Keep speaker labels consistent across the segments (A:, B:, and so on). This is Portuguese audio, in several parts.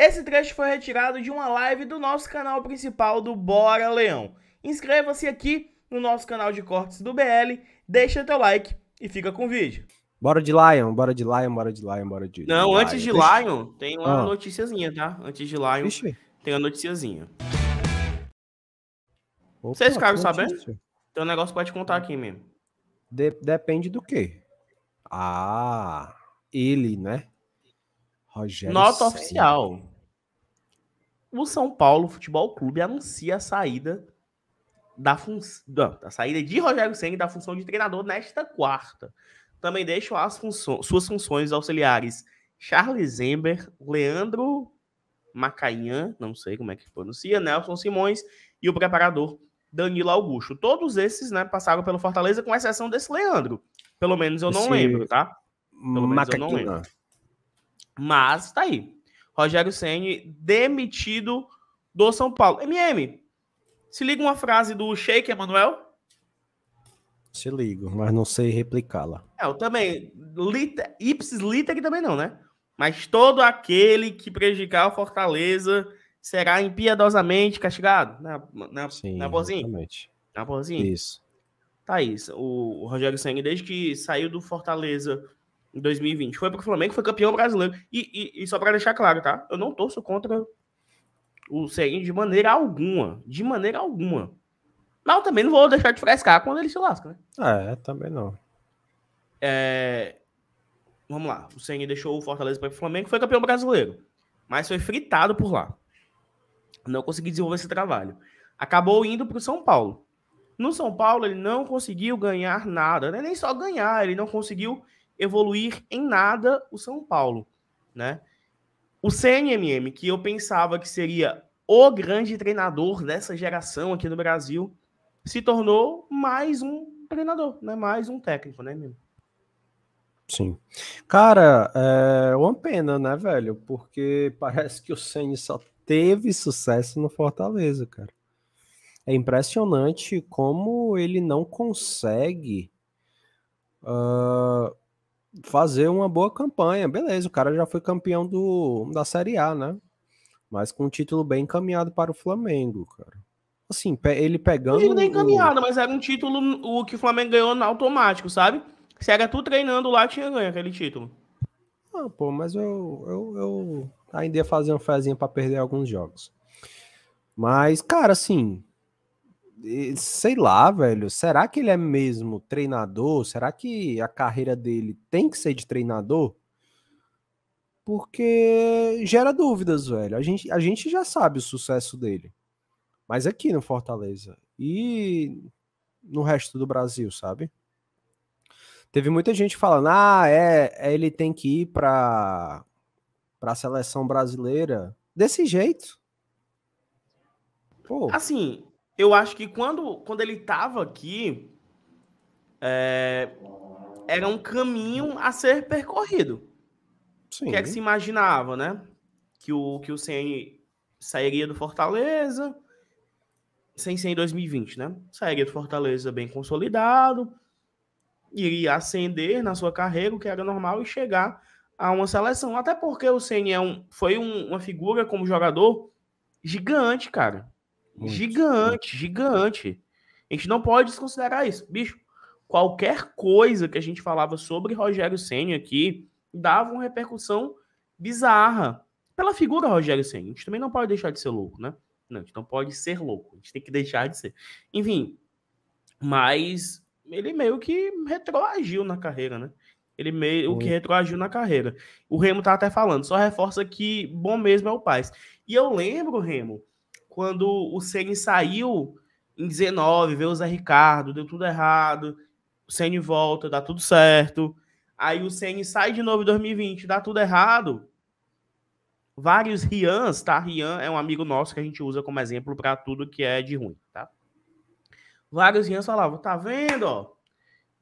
A: Esse trecho foi retirado de uma live do nosso canal principal do Bora Leão. Inscreva-se aqui no nosso canal de cortes do BL, deixa teu like e fica com o
B: vídeo. Bora de Lion, bora de Lion, bora de Lion, bora de Não, antes de Deixa... Lion, tem ah. uma
A: noticiazinha, tá? Antes de Lion, Vixe. tem a noticiazinha.
B: Opa, Vocês ficaram sabendo? Notícia.
A: Tem um negócio pra te contar aqui mesmo.
B: De depende do quê? Ah, ele, né? Rogério Nota Senna. oficial.
A: O São Paulo Futebol Clube anuncia a saída da função, saída de Rogério Ceni da função de treinador nesta quarta. Também deixam as funções, suas funções auxiliares Charles Zember, Leandro Macayan, não sei como é que pronuncia, Nelson Simões e o preparador Danilo Augusto. Todos esses, né, passaram pelo Fortaleza com exceção desse Leandro. Pelo menos eu não Esse lembro, tá? Pelo menos Macaquina. eu não lembro. Mas tá aí. Rogério Ceni demitido do São Paulo. MM, se liga uma frase do Sheik, Emanuel?
B: Se ligo, mas não sei replicá-la.
A: É, eu também. Lita, ipsis liter também não, né? Mas todo aquele que prejudicar o Fortaleza será impiedosamente castigado. Na, na, Sim, na Bozinha? Exatamente. Na Bozinha? Isso. Tá isso. O, o Rogério Ceni desde que saiu do Fortaleza em 2020. Foi para o Flamengo foi campeão brasileiro. E, e, e só para deixar claro, tá? Eu não torço contra o Serginho de maneira alguma. De maneira alguma. Mas também não vou deixar de frescar quando ele se lasca, né?
B: É, também não.
A: É... Vamos lá. O Senhor deixou o Fortaleza para o Flamengo, foi campeão brasileiro. Mas foi fritado por lá. Não consegui desenvolver esse trabalho. Acabou indo para o São Paulo. No São Paulo, ele não conseguiu ganhar nada. Né? Nem só ganhar, ele não conseguiu evoluir em nada o São Paulo, né? O CNMM, que eu pensava que seria o grande treinador dessa geração aqui no Brasil, se tornou mais um treinador, né? Mais um técnico, né, meu?
B: Sim. Cara, é uma pena, né, velho? Porque parece que o CN só teve sucesso no Fortaleza, cara. É impressionante como ele não consegue uh, fazer uma boa campanha. Beleza, o cara já foi campeão do, da Série A, né? Mas com um título bem encaminhado para o Flamengo, cara. Assim, ele pegando. Não nem é encaminhado, o... mas
A: era um título o que o Flamengo ganhou no automático, sabe? Se era tu treinando lá, tinha ganho aquele título.
B: Ah, pô, mas eu, eu, eu ainda ia fazer uma fezinha para perder alguns jogos. Mas, cara, assim, sei lá, velho, será que ele é mesmo treinador? Será que a carreira dele tem que ser de treinador? Porque gera dúvidas, velho. A gente, a gente já sabe o sucesso dele. Mas aqui no Fortaleza e no resto do Brasil, sabe? Teve muita gente falando: "Ah, é, é ele tem que ir para para a seleção brasileira desse jeito". Pô. Assim,
A: eu acho que quando, quando ele estava aqui, é, era um caminho a ser percorrido. Sim. O que é que se imaginava, né? Que o, que o CN sairia do Fortaleza, sem ser em 2020, né? Sairia do Fortaleza bem consolidado, iria ascender na sua carreira, o que era normal, e chegar a uma seleção. Até porque o CN é um, foi um, uma figura como jogador gigante, cara. Muito. Gigante, gigante. A gente não pode desconsiderar isso. Bicho, qualquer coisa que a gente falava sobre Rogério Senna aqui dava uma repercussão bizarra. Pela figura Rogério Senna, a gente também não pode deixar de ser louco, né? Não, a gente não pode ser louco, a gente tem que deixar de ser. Enfim, mas ele meio que retroagiu na carreira, né? Ele meio Oi. que retroagiu na carreira. O Remo tá até falando, só reforça que bom mesmo é o Paz. E eu lembro, Remo, quando o Ceni saiu em 19, veio o Zé Ricardo, deu tudo errado, o Ceni volta, dá tudo certo. Aí o Ceni sai de novo em 2020, dá tudo errado. Vários Rians, tá? Rian é um amigo nosso que a gente usa como exemplo para tudo que é de ruim, tá? Vários Rians falavam, tá vendo, ó?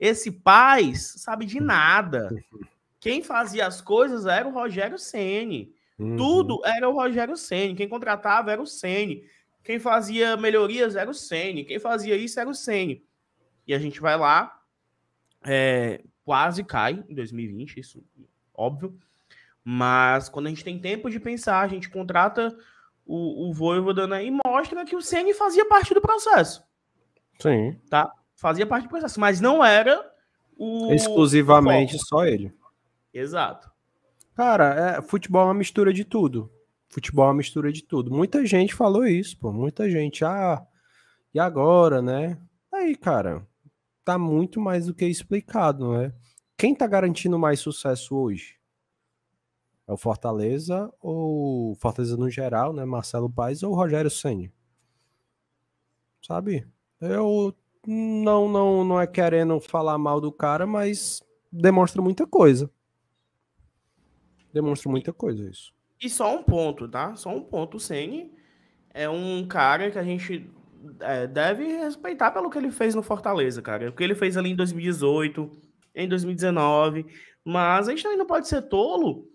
A: Esse Paz sabe de nada. Quem fazia as coisas era o Rogério Ceni. Tudo uhum. era o Rogério Ceni. Quem contratava era o Ceni. Quem fazia melhorias era o Ceni. Quem fazia isso era o Ceni. E a gente vai lá, é, quase cai em 2020, isso óbvio. Mas quando a gente tem tempo de pensar, a gente contrata o, o Voivoda né, e mostra que o Ceni fazia parte do processo. Sim. Tá? Fazia parte do processo, mas não era o. Exclusivamente o só ele. Exato.
B: Cara, é, futebol é uma mistura de tudo. Futebol é uma mistura de tudo. Muita gente falou isso, pô. Muita gente. Ah, e agora, né? Aí, cara, tá muito mais do que explicado, né? Quem tá garantindo mais sucesso hoje? É o Fortaleza ou Fortaleza no geral, né? Marcelo Paes ou Rogério Senna? Sabe? Eu não, não, não é querendo falar mal do cara, mas demonstra muita coisa. Demonstra muita coisa isso.
A: E só um ponto, tá? Só um ponto. O Seni é um cara que a gente é, deve respeitar pelo que ele fez no Fortaleza, cara. O que ele fez ali em 2018, em 2019. Mas a gente também não pode ser tolo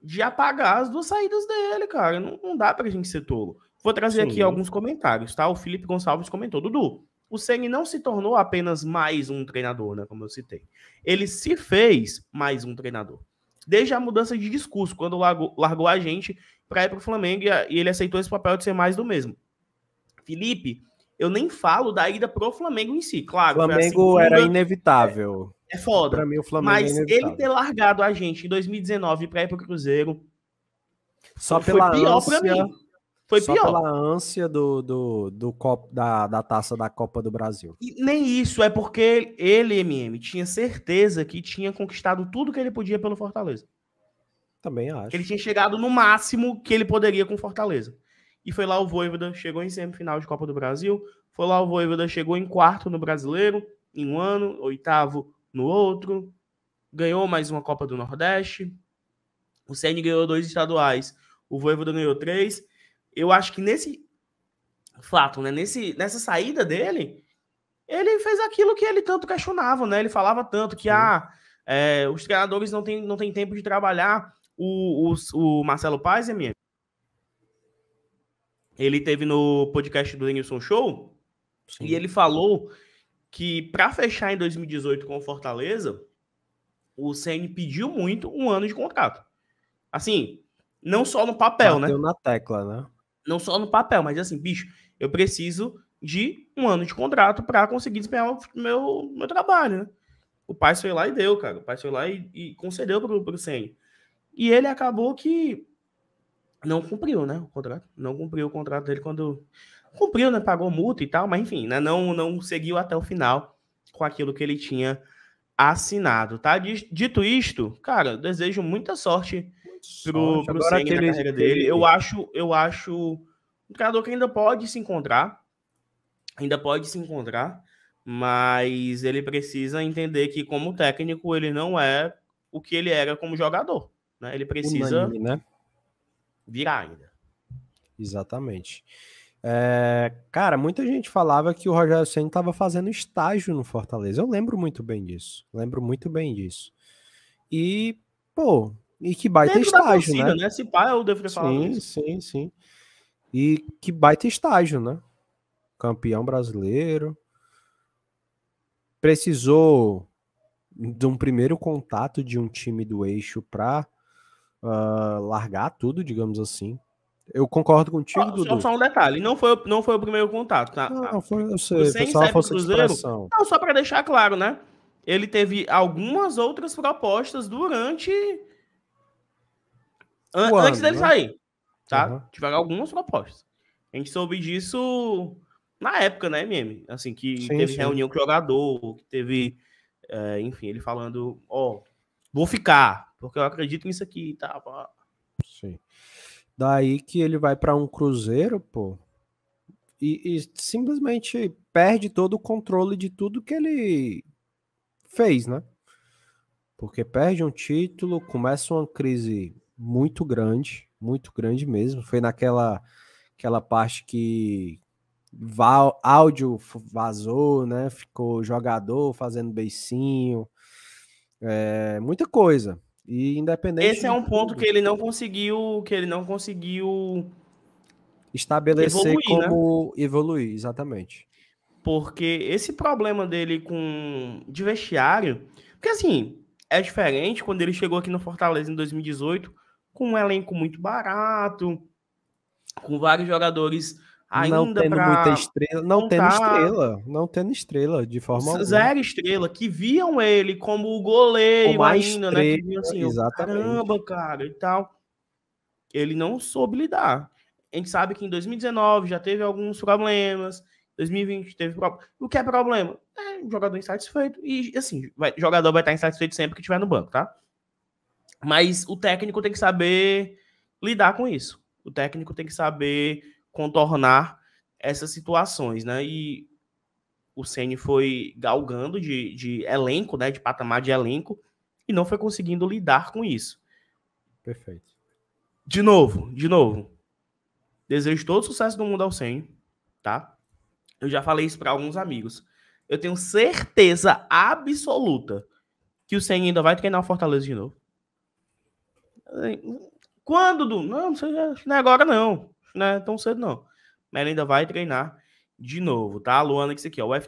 A: de apagar as duas saídas dele, cara. Não, não dá pra gente ser tolo. Vou trazer Sim. aqui alguns comentários, tá? O Felipe Gonçalves comentou: Dudu, o Seni não se tornou apenas mais um treinador, né? Como eu citei. Ele se fez mais um treinador desde a mudança de discurso, quando largou, largou a gente para ir para o Flamengo e, ele aceitou esse papel de ser mais do mesmo. Felipe, eu nem falo da ida pro Flamengo em si, claro. O Flamengo era
B: inevitável. É, é foda. Para mim o Flamengo é Mas é ele
A: ter largado a gente em 2019 para ir o Cruzeiro
B: só pela ânsia, foi Só pior. pela ânsia do, do, do copo, da, da taça da Copa do Brasil.
A: E nem isso, é porque ele, MM, tinha certeza que tinha conquistado tudo que ele podia pelo Fortaleza. Também acho. Ele tinha chegado no máximo que ele poderia com Fortaleza. E foi lá o Voivoda, chegou em semifinal de Copa do Brasil, foi lá o Voivoda, chegou em quarto no Brasileiro, em um ano, oitavo no outro, ganhou mais uma Copa do Nordeste, o CN ganhou dois estaduais, o Voivoda ganhou três, eu acho que nesse fato, né, nesse, nessa saída dele, ele fez aquilo que ele tanto questionava, né? Ele falava tanto que ah, é, os treinadores não têm não tem tempo de trabalhar. O, o, o Marcelo Paz é minha. Ele teve no podcast do Nilson Show Sim. e ele falou que para fechar em 2018 com o Fortaleza, o CN pediu muito um ano de contrato. Assim, não só no papel, Bateu né? na tecla, né? Não só no papel, mas assim, bicho, eu preciso de um ano de contrato para conseguir desempenhar o meu, meu trabalho, né? O pai foi lá e deu, cara. O pai foi lá e, e concedeu pro, pro Senna. E ele acabou que não cumpriu, né, o contrato. Não cumpriu o contrato dele quando cumpriu, né, pagou multa e tal, mas enfim, né, não não seguiu até o final com aquilo que ele tinha assinado, tá? Dito isto, cara, desejo muita sorte para pelo agora aquele dele. dele. Eu acho, eu acho um treinador que ainda pode se encontrar, ainda pode se encontrar, mas ele precisa entender que como técnico ele não é o que ele era como jogador, né? Ele precisa Unânime, né? virar
B: ainda. Exatamente. É, cara, muita gente falava que o Rogério Senna estava fazendo estágio no Fortaleza. Eu lembro muito bem disso. Lembro muito bem disso. E, pô, e que baita Dentro estágio, torcida, né? né?
A: Se pá, eu é deveria falar Sim, isso.
B: sim, sim. E que baita estágio, né? Campeão brasileiro. Precisou de um primeiro contato de um time do eixo para uh, ah, largar tudo, digamos assim. Eu concordo contigo, só, Dudu. Só um
A: detalhe, não foi, não foi o primeiro contato. Tá? Não, ah,
B: foi, eu sei, Você foi só a Cruzeiro,
A: Não, só para deixar claro, né? Ele teve algumas outras propostas durante An antes dele né? sair, tá? Uhum. Tiveram algumas propostas. A gente soube disso na época, né, MM? Assim, que sim, teve sim. reunião com o jogador, que teve, é, enfim, ele falando, ó, oh,
B: vou ficar,
A: porque eu acredito nisso aqui tá,
B: Sim. Daí que ele vai para um cruzeiro, pô, e, e, simplesmente perde todo o controle de tudo que ele fez, né? Porque perde um título, começa uma crise muito grande, muito grande mesmo. Foi naquela aquela parte que áudio vazou, né? Ficou jogador fazendo beicinho, é, muita coisa. E independente. Esse é um ponto que
A: ele não conseguiu, que ele não conseguiu
B: estabelecer evoluir, né? como né? evoluir, exatamente.
A: Porque esse problema dele com de vestiário, porque assim, é diferente quando ele chegou aqui no Fortaleza em 2018 com um elenco muito barato, com vários jogadores ainda não tendo muita estrela,
B: não contar, tendo estrela, não tendo estrela de forma alguma. zero
A: estrela que viam ele como o goleiro como ainda, estrela, né? Que viam assim, exatamente. caramba, cara, e tal. Ele não soube lidar. A gente sabe que em 2019 já teve alguns problemas, 2020 teve problema. O que é problema? É um jogador insatisfeito e assim, vai, jogador vai estar insatisfeito sempre que estiver no banco, tá? Mas o técnico tem que saber lidar com isso. O técnico tem que saber contornar essas situações, né? E o Ceni foi galgando de, de elenco, né? De patamar de elenco e não foi conseguindo lidar com isso. Perfeito. De novo, de novo. Desejo todo sucesso do mundo ao Ceni, tá? Eu já falei isso para alguns amigos. Eu tenho certeza absoluta que o Ceni ainda vai treinar o Fortaleza de novo. Quando, Dudu? Não, não sei, não é agora não. Não é tão cedo não. Mas ele ainda vai treinar de novo, tá? Luana, que isso aqui, ó. O UFC